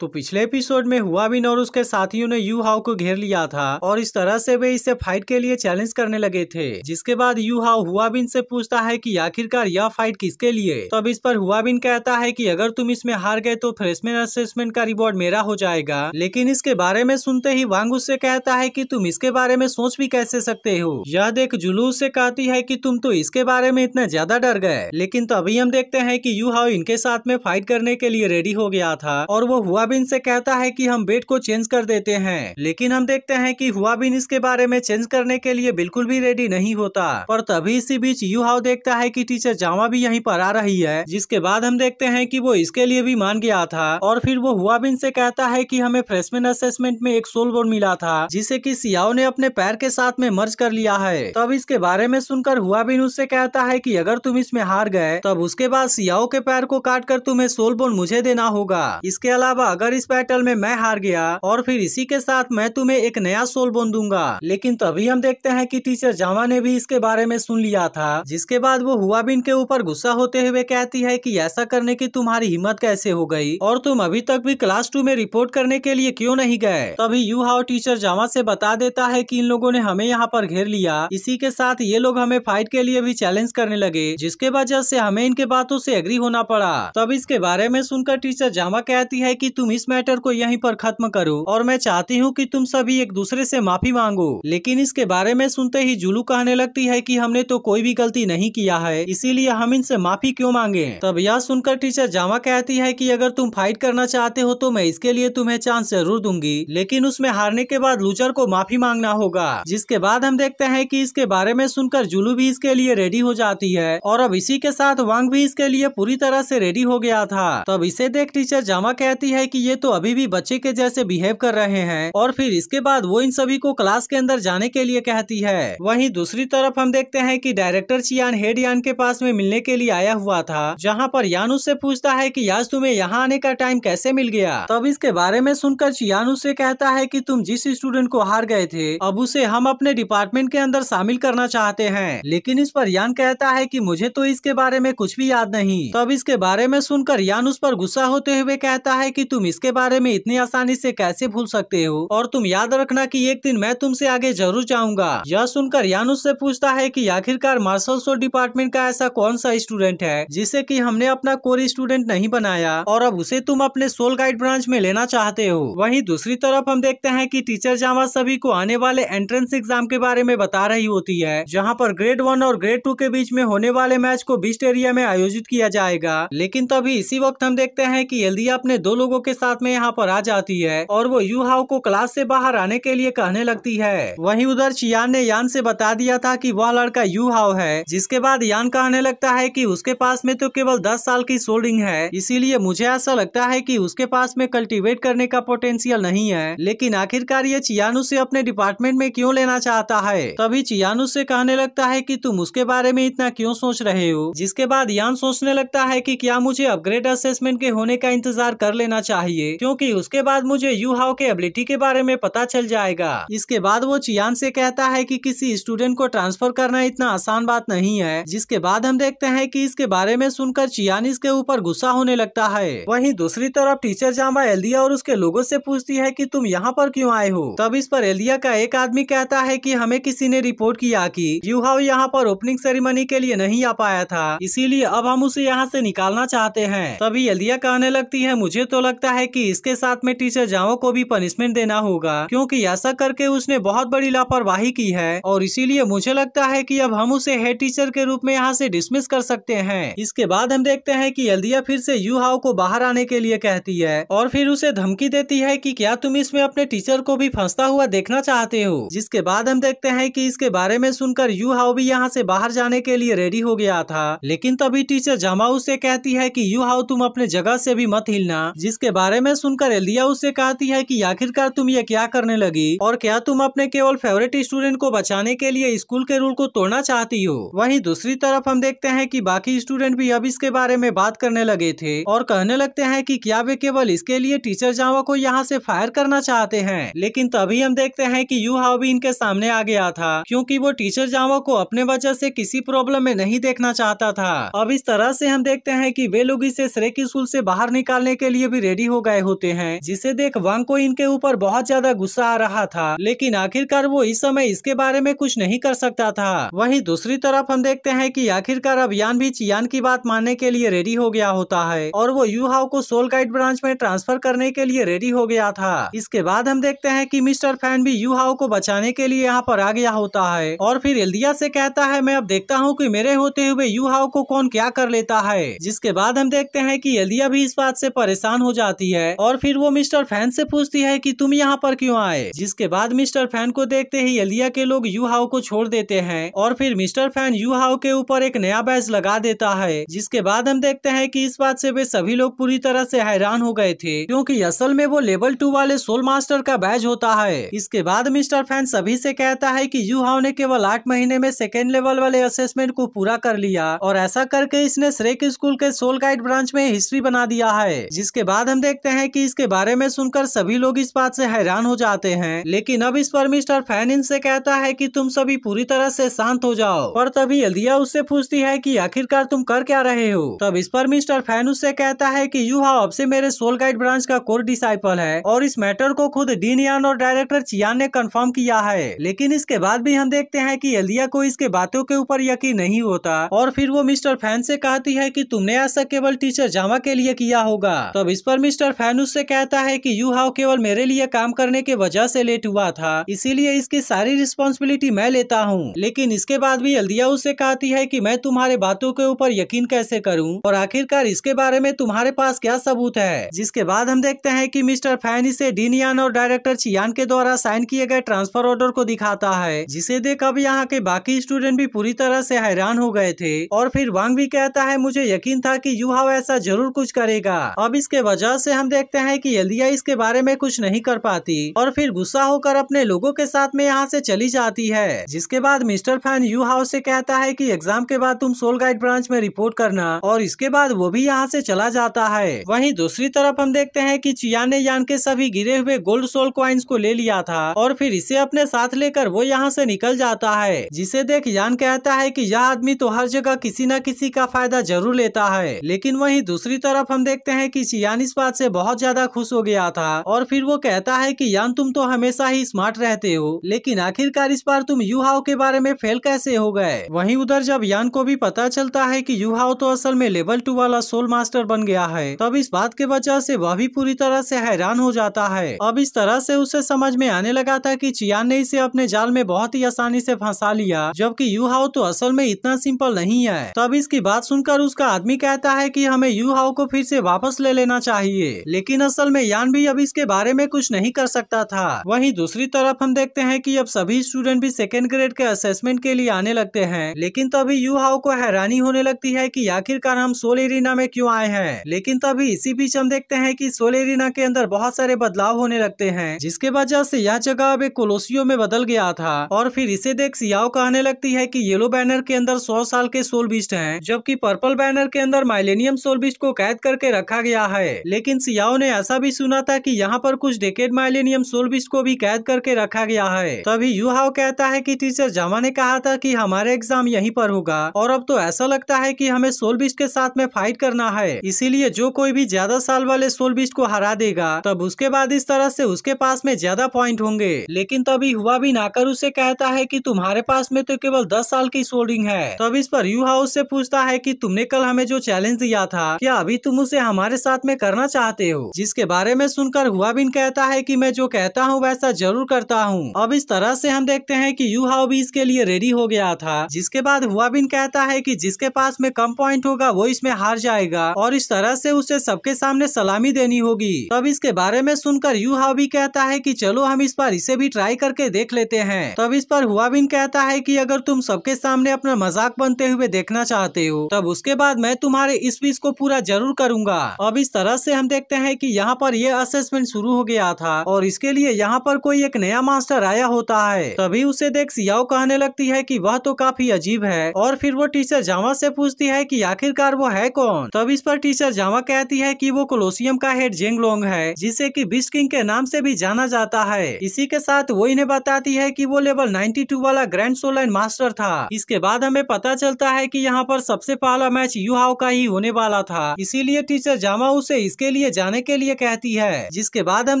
तो पिछले एपिसोड में हुआ बिन और उसके साथियों ने यू हाउ को घेर लिया था और इस तरह से वे इसे फाइट के लिए चैलेंज करने लगे थे जिसके बाद यू हाउ हुआ बिन से पूछता है कि आखिरकार यह फाइट किसके लिए तो अब इस पर हुआ बिन कहता है कि अगर तुम इसमें हार गए तो फ्रेशमैन असेसमेंट का रिवॉर्ड मेरा हो जाएगा लेकिन इसके बारे में सुनते ही वांग उससे कहता है की तुम इसके बारे में सोच भी कैसे सकते हो यह देख जुलू उससे कहती है की तुम तो इसके बारे में इतना ज्यादा डर गए लेकिन तो अभी हम देखते है की यू हाउ इनके साथ में फाइट करने के लिए रेडी हो गया था और वो हुआ हुआबिन से कहता है कि हम बेड को चेंज कर देते हैं लेकिन हम देखते हैं कि हुआबिन इसके बारे में चेंज करने के लिए बिल्कुल भी रेडी नहीं होता और तभी इसी बीच यू हाउ देखता है की टीचर जावा भी यही पर आ रही है जिसके बाद हम देखते हैं की वो इसके लिए भी मान गया था और फिर वो हुआबिन से कहता है की हमें फ्रेशमैन असेसमेंट में एक सोल बोर्ड मिला था जिसे की सियाओ ने अपने पैर के साथ में मर्ज कर लिया है तब इसके बारे में सुनकर हुआबिन उससे कहता है की अगर तुम इसमें हार गए तब उसके बाद सियाओ के पैर को काट कर तुम्हें सोल बोर्ड मुझे देना होगा इसके अलावा अगर इस बैटल में मैं हार गया और फिर इसी के साथ मैं तुम्हें एक नया सोल बोन दूंगा लेकिन तभी हम देखते हैं की टीचर जावा ने भी इसके बारे में सुन लिया था जिसके बाद वो हुआ बिन के ऊपर गुस्सा होते हुए कहती है की ऐसा करने की तुम्हारी हिम्मत कैसे हो गयी और तुम अभी तक भी क्लास टू में रिपोर्ट करने के लिए क्यों नहीं गए तभी यू हाउ टीचर जावा से बता देता है कि इन लोगों ने हमें यहाँ पर घेर लिया इसी के साथ ये लोग हमें फाइट के लिए भी चैलेंज करने लगे जिसके वजह से हमें इनके बातों से एग्री होना पड़ा तब इसके बारे में सुनकर टीचर जामा कहती है कि तुम तुम इस मैटर को यहीं पर खत्म करो और मैं चाहती हूँ कि तुम सभी एक दूसरे से माफी मांगो लेकिन इसके बारे में सुनते ही जुलू कहने लगती है कि हमने तो कोई भी गलती नहीं किया है इसीलिए हम इनसे माफी क्यों मांगे तब यह सुनकर टीचर जामा कहती है की अगर तुम फाइट करना चाहते हो तो मैं इसके लिए तुम्हें चांस जरूर दूंगी लेकिन उसमें हारने के बाद लूचर को माफी मांगना होगा जिसके बाद हम देखते हैं की इसके बारे में सुनकर जुलू भी इसके लिए रेडी हो जाती है और अब इसी के साथ वांग भी इसके लिए पूरी तरह से रेडी हो गया था तब इसे देख टीचर जामा कहती है कि कि ये तो अभी भी बच्चे के जैसे बिहेव कर रहे हैं और फिर इसके बाद वो इन सभी को क्लास के अंदर जाने के लिए कहती है वहीं दूसरी तरफ हम देखते हैं कि डायरेक्टर चियान हेड यान के पास में मिलने के लिए आया हुआ था जहाँ पर यान उससे पूछता है की आज तुम्हें यहाँ आने का टाइम कैसे मिल गया तब इसके बारे में सुनकर चियान उससे कहता है की तुम जिस स्टूडेंट को हार गए थे अब उसे हम अपने डिपार्टमेंट के अंदर शामिल करना चाहते है लेकिन इस पर यान कहता है की मुझे तो इसके बारे में कुछ भी याद नहीं तब इसके बारे में सुनकर यान उस पर गुस्सा होते हुए कहता है की तुम तुम इसके बारे में इतनी आसानी से कैसे भूल सकते हो और तुम याद रखना कि एक दिन मैं तुमसे आगे जरूर जाऊंगा यह सुनकर यानुस से पूछता है कि आखिरकार मार्शल शो डिपार्टमेंट का ऐसा कौन सा स्टूडेंट है जिसे कि हमने अपना कोर स्टूडेंट नहीं बनाया और अब उसे तुम अपने सोल गाइड ब्रांच में लेना चाहते हो वही दूसरी तरफ हम देखते हैं की टीचर जामा सभी को आने वाले एंट्रेंस एग्जाम के बारे में बता रही होती है जहाँ पर ग्रेड वन और ग्रेड टू के बीच में होने वाले मैच को बीस्ट एरिया में आयोजित किया जाएगा लेकिन तभी इसी वक्त हम देखते हैं की एल्दिया अपने दो लोगों के साथ में यहाँ पर आ जाती है और वो यू हाउ को क्लास से बाहर आने के लिए कहने लगती है वही उधर चियान ने यान से बता दिया था की वह लड़का यू हाउ है जिसके बाद यान कहने लगता है की उसके पास में तो केवल दस साल की सोल्डिंग है इसीलिए मुझे ऐसा लगता है की उसके पास में कल्टिवेट करने का पोटेंशियल नहीं है लेकिन आखिरकार ये चियानु से अपने डिपार्टमेंट में क्यों लेना चाहता है तभी चियानु से कहने लगता है कि तुम उसके बारे में इतना क्यों सोच रहे हो जिसके बाद यान सोचने लगता है कि क्या मुझे अपग्रेड असेसमेंट के होने का इंतजार कर लेना चाहिए चाहिए क्योंकि उसके बाद मुझे यू हाउ के एबिलिटी के बारे में पता चल जाएगा इसके बाद वो चियान से कहता है कि किसी स्टूडेंट को ट्रांसफर करना इतना आसान बात नहीं है जिसके बाद हम देखते हैं कि इसके बारे में सुनकर चियान इसके ऊपर गुस्सा होने लगता है वहीं दूसरी तरफ टीचर जामा एल्दिया और उसके लोगों से पूछती है कि तुम यहाँ पर क्यों आए हो तब इस पर एल्दिया का एक आदमी कहता है कि हमें किसी ने रिपोर्ट किया कि यू हाउ यहाँ पर ओपनिंग सेरेमनी के लिए नहीं आ पाया था इसीलिए अब हम उसे यहाँ से निकालना चाहते हैं तभी एल्दिया कहने लगती है मुझे तो लगता लगता है कि इसके साथ में टीचर जाओ को भी पनिशमेंट देना होगा क्योंकि ऐसा करके उसने बहुत बड़ी लापरवाही की है और इसीलिए मुझे लगता है कि अब हम उसे हेड टीचर के रूप में यहाँ से डिसमिस कर सकते हैं इसके बाद हम देखते हैं कि यल्दिया फिर से यू हाउ को बाहर आने के लिए कहती है और फिर उसे धमकी देती है की क्या तुम इसमें अपने टीचर को भी फंसता हुआ देखना चाहते हो जिसके बाद हम देखते हैं की इसके बारे में सुनकर यू हाउ भी यहाँ से बाहर जाने के लिए रेडी हो गया था लेकिन तभी टीचर जामा उसे कहती है की यू हाउ तुम अपने जगह से भी मत हिलना जिसके बारे में सुनकर एलिया उससे कहती है कि आखिरकार तुम ये क्या करने लगी और क्या तुम अपने केवल फेवरेट स्टूडेंट को बचाने के लिए स्कूल के रूल को तोड़ना चाहती हो वहीं दूसरी तरफ हम देखते हैं कि बाकी स्टूडेंट भी अब इसके बारे में बात करने लगे थे और कहने लगते है की क्या वे केवल इसके लिए टीचर जावा को यहाँ ऐसी फायर करना चाहते है लेकिन तभी हम देखते है की यू हाउ भी इनके सामने आ गया था क्योंकि वो टीचर जावा को अपने वजह से किसी प्रॉब्लम में नहीं देखना चाहता था अब इस तरह से हम देखते हैं कि वे लोग इसे श्रेय स्कूल से बाहर निकालने के लिए भी रेडी हो गए होते हैं जिसे देख वांग को इनके ऊपर बहुत ज्यादा गुस्सा आ रहा था लेकिन आखिरकार वो इस समय इसके बारे में कुछ नहीं कर सकता था वही दूसरी तरफ हम देखते हैं की आखिरकार अब यान भी चियान की बात मानने के लिए रेडी हो गया होता है और वो यू हाउ को सोल गाइड ब्रांच में ट्रांसफर करने के लिए रेडी हो गया था इसके बाद हम देखते हैं की मिस्टर फैन भी यू हाउ को बचाने के लिए यहाँ पर आ गया होता है और फिर एल्दिया से कहता है मैं अब देखता हूँ कि मेरे होते हुए यू हाउ को कौन क्या कर लेता है जिसके बाद हम देखते हैं कि एल्दिया भी इस बात से परेशान हो जाता जाती है और फिर वो मिस्टर फैन से पूछती है कि तुम यहाँ पर क्यों आए जिसके बाद मिस्टर फैन को देखते ही अलिया के लोग यू हाउ को छोड़ देते हैं और फिर मिस्टर फैन यू हाउ के ऊपर एक नया बैच लगा देता है जिसके बाद हम देखते हैं कि इस बात से वे सभी लोग पूरी तरह से हैरान हो गए थे क्योंकि असल में वो लेवल टू वाले सोल मास्टर का बैच होता है इसके बाद मिस्टर फैन सभी से कहता है कि यू हाउ ने केवल आठ महीने में सेकेंड लेवल वाले असेसमेंट को पूरा कर लिया और ऐसा करके इसने श्रेक स्कूल के सोल गाइड ब्रांच में हिस्ट्री बना दिया है जिसके बाद हम देखते हैं कि इसके बारे में सुनकर सभी लोग इस बात से हैरान हो जाते हैं लेकिन अब इस पर मिस्टर फैन इनसे कहता है कि तुम सभी पूरी तरह से शांत हो जाओ और तभी अलिया उससे पूछती है कि आखिरकार तुम कर क्या रहे हो तब इस पर मिस्टर फैन उससे कहता है कि यू हाउ से मेरे सोल गाइड ब्रांच का कोर डिसाइपल है और इस मैटर को खुद डीन यान और डायरेक्टर चियान ने कन्फर्म किया है लेकिन इसके बाद भी हम देखते हैं की अलिया को इसके बातों के ऊपर यकीन नहीं होता और फिर वो मिस्टर फैन से कहती है की तुमने ऐसा केवल टीचर जामा के लिए किया होगा तब इस पर मिस्टर मिस्टर फैन उससे कहता है कि यू हाव केवल मेरे लिए काम करने के वजह से लेट हुआ था इसीलिए इसकी सारी रिस्पॉन्सिबिलिटी मैं लेता हूँ लेकिन इसके बाद भी अल्दिया उससे कहती है की मैं तुम्हारे बातों के ऊपर यकीन कैसे करूँ और आखिरकार इसके बारे में तुम्हारे पास क्या सबूत है जिसके बाद हम देखते हैं की मिस्टर फैन इसे डीनियान और डायरेक्टर चियान के द्वारा साइन किए गए ट्रांसफर ऑर्डर को दिखाता है जिसे देख अब यहाँ के बाकी स्टूडेंट भी पूरी तरह से हैरान हो गए थे और फिर वांग भी कहता है मुझे यकीन था कि यू हाव ऐसा जरूर कुछ करेगा अब इसके वजह से हम देखते हैं कि एलिया इसके बारे में कुछ नहीं कर पाती और फिर गुस्सा होकर अपने लोगों के साथ में यहाँ से चली जाती है जिसके बाद मिस्टर फैन यू हाउस से कहता है कि एग्जाम के बाद तुम सोल गाइड ब्रांच में रिपोर्ट करना और इसके बाद वो भी यहाँ से चला जाता है वहीं दूसरी तरफ हम देखते हैं कि चिया ने यान के सभी गिरे हुए गोल्ड सोल क्वाइंस को ले लिया था और फिर इसे अपने साथ लेकर वो यहाँ से निकल जाता है जिसे देख यान कहता है की यह आदमी तो हर जगह किसी न किसी का फायदा जरूर लेता है लेकिन वही दूसरी तरफ हम देखते हैं की चियान इस बार बात से बहुत ज्यादा खुश हो गया था और फिर वो कहता है कि यान तुम तो हमेशा ही स्मार्ट रहते हो लेकिन आखिरकार इस बार तुम युवाओं के बारे में फेल कैसे हो गए वही उधर जब यान को भी पता चलता है की युवाओं तो असल में लेवल टू वाला सोल मास्टर बन गया है तब इस बात के वजह से वह भी पूरी तरह ऐसी हैरान हो जाता है अब इस तरह से उसे समझ में आने लगा था की चियान ने इसे अपने जाल में बहुत ही आसानी से फंसा लिया जबकि हाउ तो असल में इतना सिंपल नहीं है तब इसकी बात सुनकर उसका आदमी कहता है कि हमें हाउ को फिर से वापस ले लेना चाहिए चाहिए लेकिन असल में यान भी अब इसके बारे में कुछ नहीं कर सकता था वहीं दूसरी तरफ हम देखते हैं कि अब सभी स्टूडेंट भी सेकेंड ग्रेड के असेसमेंट के लिए आने लगते हैं लेकिन तभी यू हाउ को हैरानी होने लगती है कि आखिरकार हम सोल एरिना में क्यों आए हैं लेकिन तभी इसी बीच हम देखते हैं कि सोल एरिना के अंदर बहुत सारे बदलाव होने लगते हैं जिसके वजह से यह जगह अब एक कोलोसियो में बदल गया था और फिर इसे देख सियाओ कहने लगती है कि येलो बैनर के अंदर सौ साल के सोल बिस्ट है जबकि पर्पल बैनर के अंदर माइलेनियम सोल बिस्ट को कैद करके रखा गया है लेकिन लेकिन सियाओ ने ऐसा भी सुना था कि यहाँ पर कुछ डेकेड माइलेनियम सोलबिस्ट को भी कैद करके रखा गया है तभी यू हाउ कहता है कि टीचर जामा ने कहा था कि हमारे एग्जाम यहीं पर होगा और अब तो ऐसा लगता है कि हमें सोलबिस्ट के साथ में फाइट करना है इसीलिए जो कोई भी ज्यादा साल वाले सोलबिस्ट को हरा देगा तब उसके बाद इस तरह ऐसी उसके पास में ज्यादा पॉइंट होंगे लेकिन तभी हुआ भी नाकर उसे कहता है की तुम्हारे पास में तो केवल दस साल की सोल्डिंग है तब इस पर यू हाउस ऐसी पूछता है की तुमने कल हमें जो चैलेंज दिया था क्या अभी तुम उसे हमारे साथ में करना चाहते हो जिसके बारे में सुनकर हुआ बिन कहता है कि मैं जो कहता हूँ वैसा जरूर करता हूँ अब इस तरह से हम देखते हैं कि यू हाउ भी इसके लिए रेडी हो गया था जिसके बाद हुआ बिन कहता है कि जिसके पास में कम पॉइंट होगा वो इसमें हार जाएगा और इस तरह से उसे सबके सामने सलामी देनी होगी तब इसके बारे में सुनकर यू हाउ भी कहता है की चलो हम इस बार इसे भी ट्राई करके देख लेते हैं तब इस पर हुआ बिन कहता है की अगर तुम सबके सामने अपना मजाक बनते हुए देखना चाहते हो तब उसके बाद मैं तुम्हारे इस बीस को पूरा जरूर करूंगा अब इस तरह से हम देखते हैं कि यहाँ पर ये असेसमेंट शुरू हो गया था और इसके लिए यहाँ पर कोई एक नया मास्टर आया होता है तभी उसे देख सियाओ कहने लगती है की वह तो काफी अजीब है और फिर वो टीचर जावा से पूछती है की आखिरकार वो है कौन तब इस पर टीचर जावा कहती है की वो कोलोसियम का हेड जेंगलोंग है जिसे की बिस्ट किंग के नाम से भी जाना जाता है इसी के साथ वो इन्हें बताती है की वो लेवल नाइन्टी वाला ग्रैंड सोलाइन मास्टर था इसके बाद हमें पता चलता है की यहाँ पर सबसे पहला मैच यू हाउ का ही होने वाला था इसीलिए टीचर जामा उसे इसके लिए लिए जाने के लिए कहती है जिसके बाद हम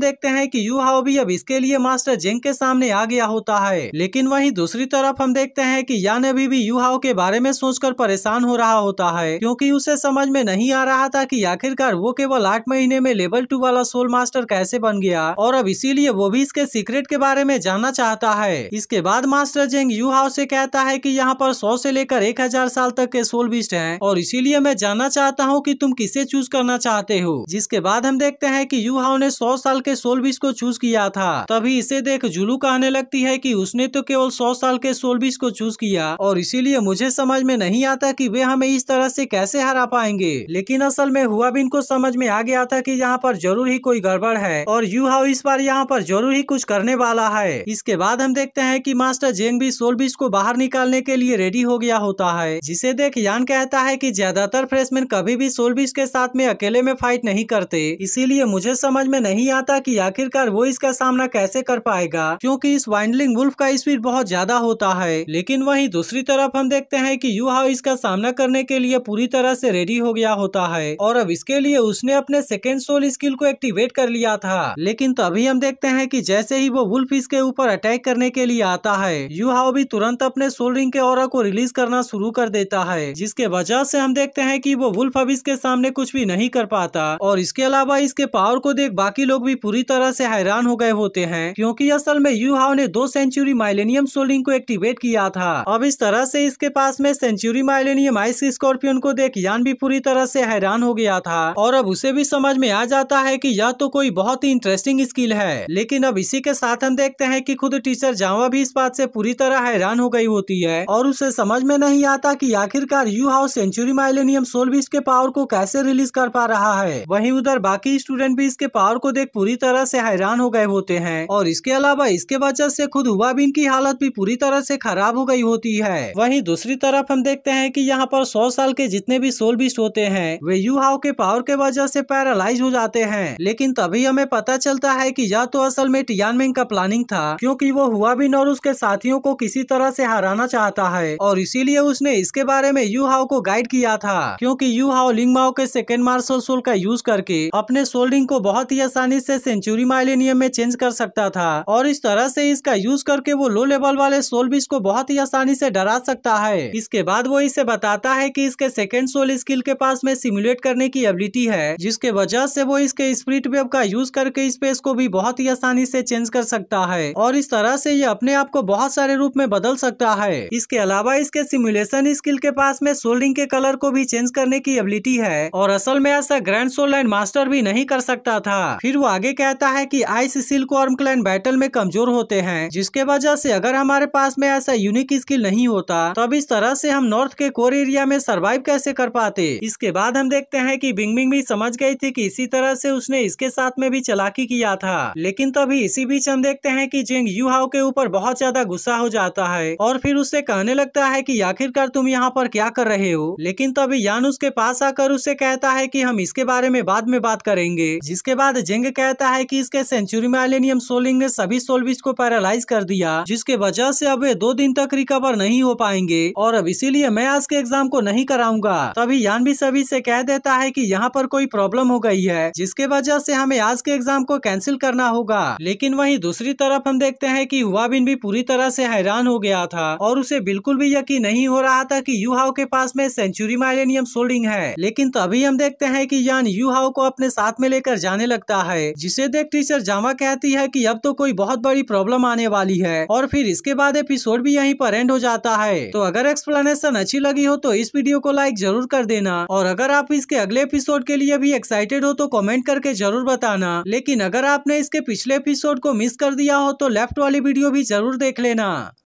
देखते हैं कि यू हाओ भी अब इसके लिए मास्टर जेंग के सामने आ गया होता है लेकिन वहीं दूसरी तरफ हम देखते हैं कि यान अभी भी यू हाओ के बारे में सोचकर परेशान हो रहा होता है क्योंकि उसे समझ में नहीं आ रहा था कि आखिरकार वो केवल आठ महीने में लेवल टू वाला सोल मास्टर कैसे बन गया और अब इसीलिए वो भी इसके सीक्रेट के बारे में जानना चाहता है इसके बाद मास्टर जेंग यू हाउ से कहता है की यहाँ पर सौ से लेकर एक हजार साल तक के सोल बिस्ट है और इसीलिए मैं जानना चाहता हूँ की तुम किसे चूज करना चाहते हो जिस इसके बाद हम देखते हैं कि यू हाउ ने सौ साल के सोलबिस को चूज किया था तभी इसे देख जुलू कहने लगती है कि उसने तो केवल सौ साल के सोलबिस को चूज किया और इसीलिए मुझे समझ में नहीं आता कि वे हमें इस तरह से कैसे हरा पाएंगे लेकिन असल में हुआ भी इनको समझ में आ गया था की यहाँ पर जरूर ही कोई गड़बड़ है और यू हाउ इस बार यहाँ पर जरूर ही कुछ करने वाला है इसके बाद हम देखते हैं की मास्टर जेंग भी सोलबिस को बाहर निकालने के लिए रेडी हो गया होता है जिसे देख यान कहता है की ज्यादातर फ्रेशमैन कभी भी सोलबिस के साथ में अकेले में फाइट नहीं करते इसीलिए मुझे समझ में नहीं आता कि आखिरकार वो इसका सामना कैसे कर पाएगा क्योंकि इस वाइंडलिंग वुल्फ का स्पीड बहुत ज्यादा होता है लेकिन वहीं दूसरी तरफ हम देखते हैं कि यू हाउ इसका सामना करने के लिए पूरी तरह से रेडी हो गया होता है और अब इसके लिए उसने अपने सेकेंड सोल स्किल को एक्टिवेट कर लिया था लेकिन तभी हम देखते हैं की जैसे ही वो वुल्फ इसके ऊपर अटैक करने के लिए आता है यू हाउ भी तुरंत अपने सोल रिंग के और को रिलीज करना शुरू कर देता है जिसके वजह से हम देखते हैं कि वो वुल्फ अब इसके सामने कुछ भी नहीं कर पाता और और इसके अलावा इसके पावर को देख बाकी लोग भी पूरी तरह से हैरान हो गए होते हैं क्योंकि असल में यू हाव ने दो सेंचुरी माइलेनियम सोल्डिंग को एक्टिवेट किया था अब इस तरह से इसके पास में सेंचुरी माइलेनियम आइस स्कॉर्पियन को देख यान भी पूरी तरह से हैरान हो गया था और अब उसे भी समझ में आ जाता है की यह तो कोई बहुत ही इंटरेस्टिंग स्किल है लेकिन अब इसी के साथ हम देखते हैं की खुद टीचर जावा भी इस बात से पूरी तरह हैरान हो गई होती है और उसे समझ में नहीं आता की आखिरकार Yu Hao century millennium soul के पावर को कैसे रिलीज कर पा रहा है वही वहीं उधर बाकी स्टूडेंट भी इसके पावर को देख पूरी तरह से हैरान हो गए होते हैं और इसके अलावा इसके वजह से खुद हुआ बिन की हालत भी पूरी तरह से खराब हो गई होती है वहीं दूसरी तरफ हम देखते हैं कि यहाँ पर सौ साल के जितने भी सोल बिस्ट होते हैं वे यू हाउ के पावर के वजह से पैरालाइज हो जाते हैं लेकिन तभी हमें पता चलता है की यह तो असल में टियानमेंग का प्लानिंग था क्यूँकी वो हुआ बिन और उसके साथियों को किसी तरह से हराना चाहता है और इसीलिए उसने इसके बारे में यू हाउ को गाइड किया था क्यूँकी यू हाउ माओ के सेकेंड मार्शल सोल का यूज कर करके अपने सोल्डिंग को बहुत ही आसानी से सेंचुरी माइलेनियम में चेंज कर सकता था और इस तरह से इसका यूज करके वो लो लेवल वाले सोल बीच को बहुत ही आसानी से डरा सकता है इसके बाद वो इसे बताता है कि इसके सेकेंड सोल स्किल के पास में सिमुलेट करने की एबिलिटी है जिसके वजह से वो इसके स्प्रिट वेब का यूज करके स्पेस को भी बहुत ही आसानी से चेंज कर सकता है और इस तरह से ये अपने आप को बहुत सारे रूप में बदल सकता है इसके अलावा इसके सिमुलेशन स्किल के पास में सोल्डिंग के कलर को भी चेंज करने की एबिलिटी है और असल में ऐसा ग्रैंड सोल क्लैन मास्टर भी नहीं कर सकता था फिर वो आगे कहता है की आइस सिल्क और क्लैन बैटल में कमजोर होते हैं जिसके वजह से अगर हमारे पास में ऐसा यूनिक स्किल नहीं होता तब इस तरह से हम नॉर्थ के कोर एरिया में सरवाइव कैसे कर पाते इसके बाद हम देखते हैं कि बिंग बिंग भी समझ गई थी कि इसी तरह से उसने इसके साथ में भी चलाकी किया था लेकिन तभी इसी बीच हम देखते हैं कि जेंग यू हाउ के ऊपर बहुत ज्यादा गुस्सा हो जाता है और फिर उससे कहने लगता है कि आखिरकार तुम यहाँ पर क्या कर रहे हो लेकिन तभी यान उसके पास आकर उसे कहता है की हम इसके बारे में बात बाद में बात करेंगे जिसके बाद जेंग कहता है कि इसके सेंचुरी में एलेनियम सोलिंग ने सभी सोलविच को पैरालाइज कर दिया जिसके वजह से अब वे दो दिन तक रिकवर नहीं हो पाएंगे और अब इसीलिए मैं आज के एग्जाम को नहीं कराऊंगा तभी यान भी सभी ऐसी कह देता है की यहाँ पर कोई प्रॉब्लम हो गई है जिसके वजह से हमें आज के एग्जाम को कैंसिल करना होगा लेकिन वहीं दूसरी तरफ हम देखते हैं कि हुआ बिन भी पूरी तरह से हैरान हो गया था और उसे बिल्कुल भी यकीन नहीं हो रहा था कि यू के पास में सेंचुरी माइलेनियम सोल्डिंग है लेकिन तभी हम देखते हैं कि यान यू महिलाओं को अपने साथ में लेकर जाने लगता है जिसे देख टीचर जामा कहती है कि अब तो कोई बहुत बड़ी प्रॉब्लम आने वाली है और फिर इसके बाद एपिसोड भी यहीं पर एंड हो जाता है तो अगर एक्सप्लेनेशन अच्छी लगी हो तो इस वीडियो को लाइक जरूर कर देना और अगर आप इसके अगले एपिसोड के लिए भी एक्साइटेड हो तो कॉमेंट करके जरूर बताना लेकिन अगर आपने इसके पिछले एपिसोड को मिस कर दिया हो तो लेफ्ट वाली वीडियो भी जरूर देख लेना